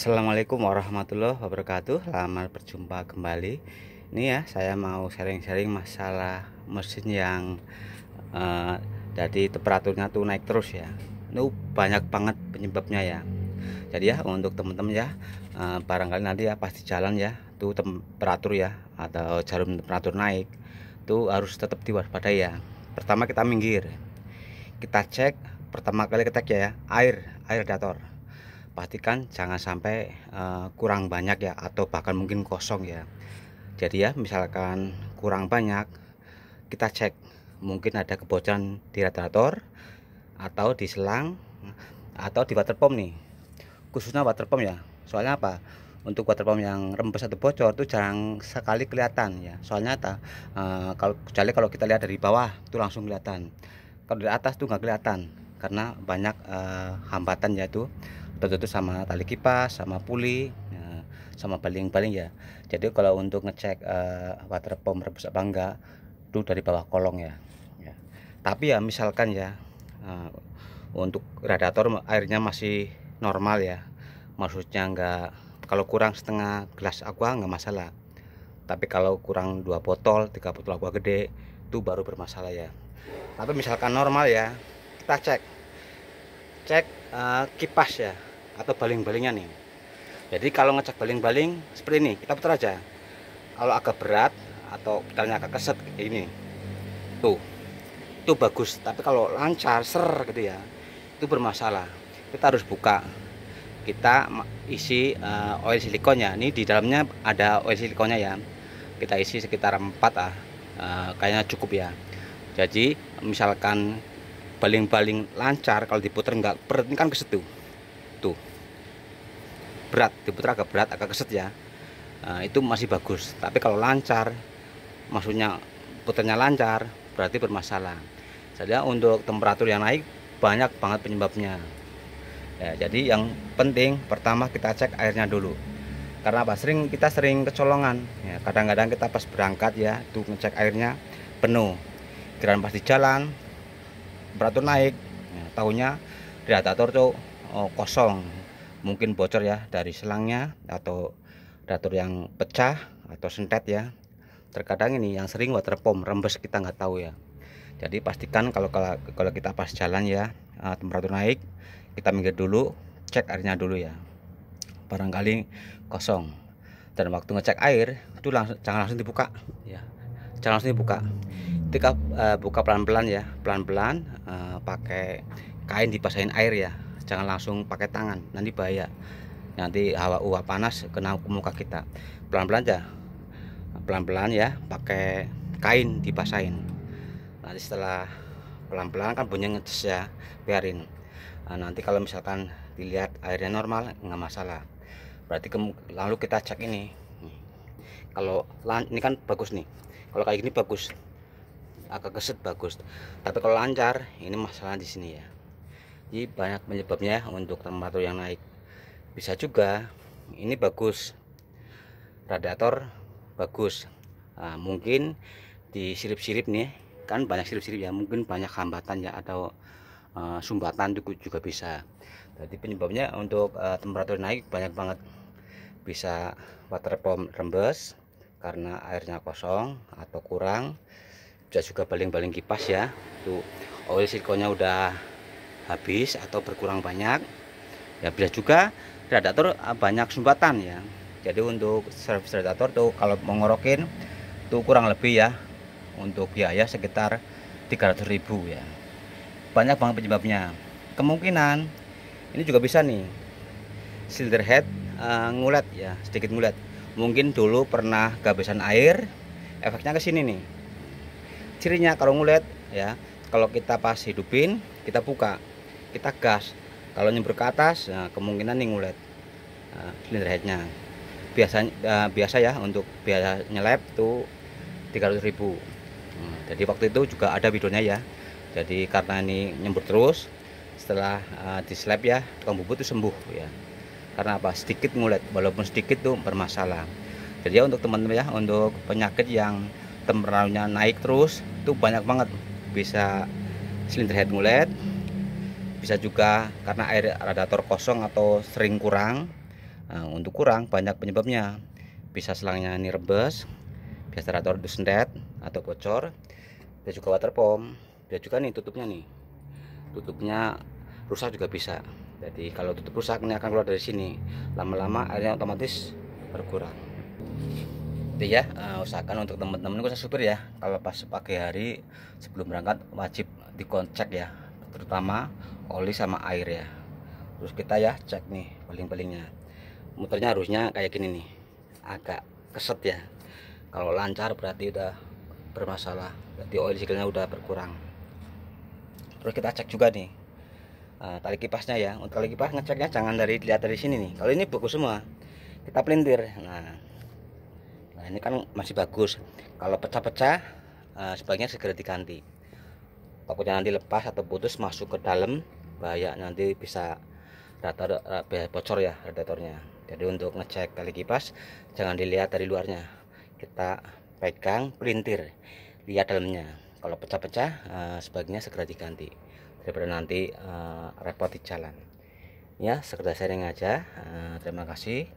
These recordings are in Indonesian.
Assalamualaikum warahmatullahi wabarakatuh Selamat berjumpa kembali Ini ya saya mau sharing-sharing masalah mesin yang uh, Jadi temperaturnya tuh naik terus ya Ini banyak banget penyebabnya ya Jadi ya untuk teman-teman ya uh, Barangkali nanti ya pasti jalan ya Tuh temperatur ya Atau jarum temperatur naik Tuh harus tetap diwaspadai ya Pertama kita minggir Kita cek Pertama kali kita cek ya Air, air dator pastikan jangan sampai uh, kurang banyak ya atau bahkan mungkin kosong ya jadi ya misalkan kurang banyak kita cek mungkin ada kebocoran di radiator atau di selang atau di water pump nih khususnya water pump ya soalnya apa untuk water pump yang rembes atau bocor itu jarang sekali kelihatan ya soalnya ta, eh, kalau kecuali kalau kita lihat dari bawah itu langsung kelihatan kalau dari atas tuh nggak kelihatan karena banyak uh, hambatan yaitu tertutup sama tali kipas sama puli ya, sama paling-paling ya jadi kalau untuk ngecek uh, water pump rebus apa enggak itu dari bawah kolong ya, ya. tapi ya misalkan ya uh, untuk radiator airnya masih normal ya maksudnya enggak kalau kurang setengah gelas aqua enggak masalah tapi kalau kurang dua botol tiga botol aqua gede itu baru bermasalah ya tapi misalkan normal ya kita cek cek uh, kipas ya atau baling-balingnya nih jadi kalau ngecek baling-baling seperti ini kita putar aja kalau agak berat atau putarnya agak keset ini tuh itu bagus tapi kalau lancar ser gitu ya itu bermasalah kita harus buka kita isi uh, oil silikonnya ini di dalamnya ada oil silikonnya ya kita isi sekitar 4 ah uh, kayaknya cukup ya jadi misalkan baling-baling lancar kalau diputar nggak berat ini kan kesetu tuh berat di agak berat agak keset ya nah, itu masih bagus tapi kalau lancar maksudnya putarnya lancar berarti bermasalah jadi untuk temperatur yang naik banyak banget penyebabnya ya, jadi yang penting pertama kita cek airnya dulu karena apa sering kita sering kecolongan kadang ya, kadang-kadang kita pas berangkat ya tuh ngecek airnya penuh kiraan pas di jalan temperatur naik ya, tahunya radiator tuh oh, kosong mungkin bocor ya dari selangnya atau datur yang pecah atau sentet ya terkadang ini yang sering water pump rembes kita nggak tahu ya jadi pastikan kalau kalau kita pas jalan ya eh, temperatur naik kita minggir dulu cek airnya dulu ya barangkali kosong dan waktu ngecek air itu langsung jangan langsung dibuka ya jangan langsung dibuka ketika uh, eh, buka pelan-pelan ya pelan-pelan uh, pakai kain dipasain air ya jangan langsung pakai tangan nanti bahaya nanti hawa uap panas kena ke muka kita pelan-pelan aja pelan-pelan ya pakai kain dibasahin nanti setelah pelan-pelan kan bunyi ngeces ya biarin nah, nanti kalau misalkan dilihat airnya normal nggak masalah berarti lalu kita cek ini kalau ini kan bagus nih kalau kayak gini bagus agak keset bagus tapi kalau lancar ini masalah di sini ya jadi banyak penyebabnya untuk temperatur yang naik bisa juga ini bagus radiator bagus nah, mungkin di sirip-sirip nih kan banyak sirip-sirip ya mungkin banyak hambatan ya atau uh, sumbatan juga, juga bisa jadi penyebabnya untuk uh, temperatur naik banyak banget bisa water pump rembes karena airnya kosong atau kurang bisa juga baling-baling kipas ya tuh oil silikonnya udah habis atau berkurang banyak ya bisa juga radiator eh, banyak sumbatan ya jadi untuk servis radiator tuh kalau mengorokin tuh kurang lebih ya untuk biaya sekitar 300 ribu ya banyak banget penyebabnya kemungkinan ini juga bisa nih silinder head uh, ngulet ya sedikit ngulet mungkin dulu pernah kehabisan air efeknya ke sini nih cirinya kalau ngulet ya kalau kita pas hidupin kita buka kita gas kalau nyembur ke atas nah, kemungkinan nih ngulet nah, headnya biasanya uh, biasa ya untuk biaya nyelep tuh 300 ribu nah, jadi waktu itu juga ada videonya ya jadi karena ini nyembur terus setelah uh, ya tukang bubut itu sembuh ya karena apa sedikit ngulet walaupun sedikit tuh bermasalah jadi ya untuk teman-teman ya untuk penyakit yang temperalnya naik terus itu banyak banget bisa silinder head ngulet bisa juga karena air radiator kosong atau sering kurang nah, untuk kurang banyak penyebabnya bisa selangnya ini rebes bisa radiator sendet atau bocor bisa juga water pump bisa juga nih tutupnya nih tutupnya rusak juga bisa jadi kalau tutup rusak ini akan keluar dari sini lama-lama airnya otomatis berkurang itu ya eh, usahakan untuk teman-teman khusus supir ya kalau pas pagi hari sebelum berangkat wajib dikoncek ya terutama oli sama air ya terus kita ya cek nih paling-palingnya muternya harusnya kayak gini nih agak keset ya kalau lancar berarti udah bermasalah berarti oil sikilnya udah berkurang terus kita cek juga nih uh, tali kipasnya ya untuk tali kipas ngeceknya jangan dari lihat dari sini nih kalau ini bagus semua kita pelintir nah nah ini kan masih bagus kalau pecah-pecah eh, sebaiknya segera diganti takutnya nanti lepas atau putus masuk ke dalam bahaya nanti bisa rata, rata bocor ya radiatornya jadi untuk ngecek tali kipas jangan dilihat dari luarnya kita pegang pelintir lihat dalamnya kalau pecah-pecah eh, sebaiknya segera diganti daripada nanti eh, repot di jalan ya sekedar sharing aja eh, terima kasih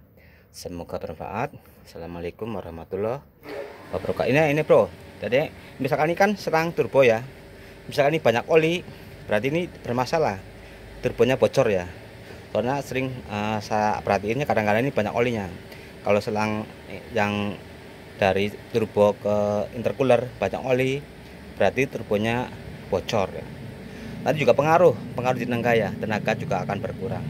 semoga bermanfaat assalamualaikum warahmatullahi wabarakatuh ini ini bro jadi misalkan ini kan serang turbo ya misalkan ini banyak oli berarti ini bermasalah turbonya bocor ya karena sering uh, saya perhatiinnya kadang-kadang ini banyak olinya kalau selang eh, yang dari turbo ke intercooler banyak oli berarti turbonya bocor ya. Tadi juga pengaruh pengaruh di tenaga ya tenaga juga akan berkurang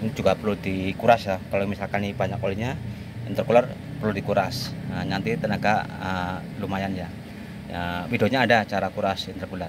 ini juga perlu dikuras ya kalau misalkan ini banyak olinya intercooler perlu dikuras nah, nanti tenaga uh, lumayan ya. ya videonya ada cara kuras intercooler